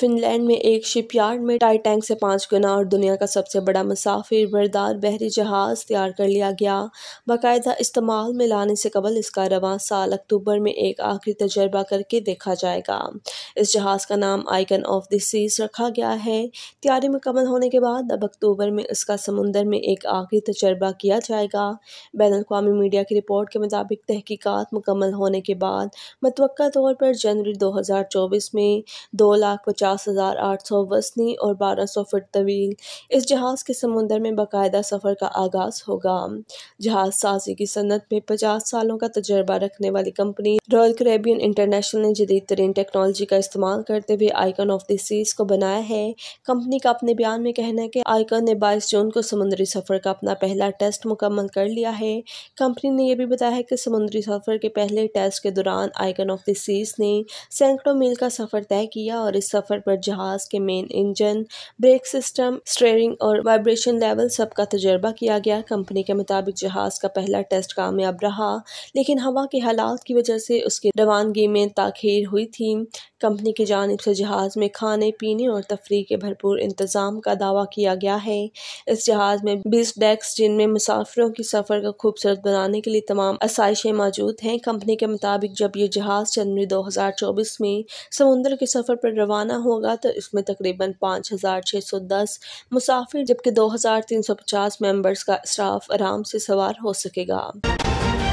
Finland में एक shipyard में टाइटैंक से पाँच गुना और दुनिया का सबसे बड़ा मुसाफिर बरदार बहरी जहाज तैयार कर लिया गया बाकायदा इस्तेमाल में लाने से कबल इसका रवा साल अक्टूबर में एक आखिरी तजर्बा करके देखा जाएगा इस जहाज का नाम आइकन ऑफ द सीज रखा गया है तैयारी मुकम्मल होने के बाद अब अक्टूबर में इसका समुंदर में एक आखिरी तजर्बा किया जाएगा बैन अवी मीडिया की रिपोर्ट के मुताबिक तहकीकत मुकम्मल होने के बाद मतवक़ा तौर पर जनवरी दो हज़ार चौबीस में दो लाख पचास हज़ार आठ सौ वसनी और बारह सौ फुट तवील इस जहाज़ के समुंदर में बाकायदा सफ़र का आगाज़ होगा जहाज़ साजी की सनत में पचास सालों का तजर्बा रखने वाली कंपनी रॉयल करेबियन इंटरनेशनल ने जदीद तरीन टेक्नोलॉजी का इस्तेमाल करते हुए आइकन ऑफ द सीज को बनाया है कंपनी का अपने बयान में कहना है कि आइकन ने बाईस जून को समुद्री सफ़र का अपना पहला टेस्ट मुकम्मल कर लिया है कंपनी ने यह भी बताया है कि समुद्री सफ़र के पहले टेस्ट के दौरान आइकन ऑफ द सीज ने सैकड़ों मील का सफ़र तय किया और इस सफ़र कवर पर जहाज के main engine brake system steering और वाइब्रेशन लेवल सब का तजर्बा किया गया कंपनी के मुताबिक जहाज का पहला टेस्ट कामयाब रहा लेकिन हवा के हालात की वजह से उसकी रवानगी में ताखिर हुई थी कंपनी की जानब से जहाज़ में खाने पीने और तफरी के भरपूर इंतज़ाम का दावा किया गया है इस जहाज़ में बीस डेस्क जिनमें मुसाफिरों की सफ़र का खूबसूरत बनाने के लिए तमाम आसाइशें मौजूद हैं कंपनी के मुताबिक जब ये जहाज़ जनवरी दो हज़ार चौबीस में समुद्र के सफ़र पर रवाना होगा तो इसमें तकरीबन पाँच हज़ार छः सौ दस मुसाफिर जबकि दो हज़ार तीन सौ पचास मेम्बर्स का स्टाफ आराम से सवार हो सकेगा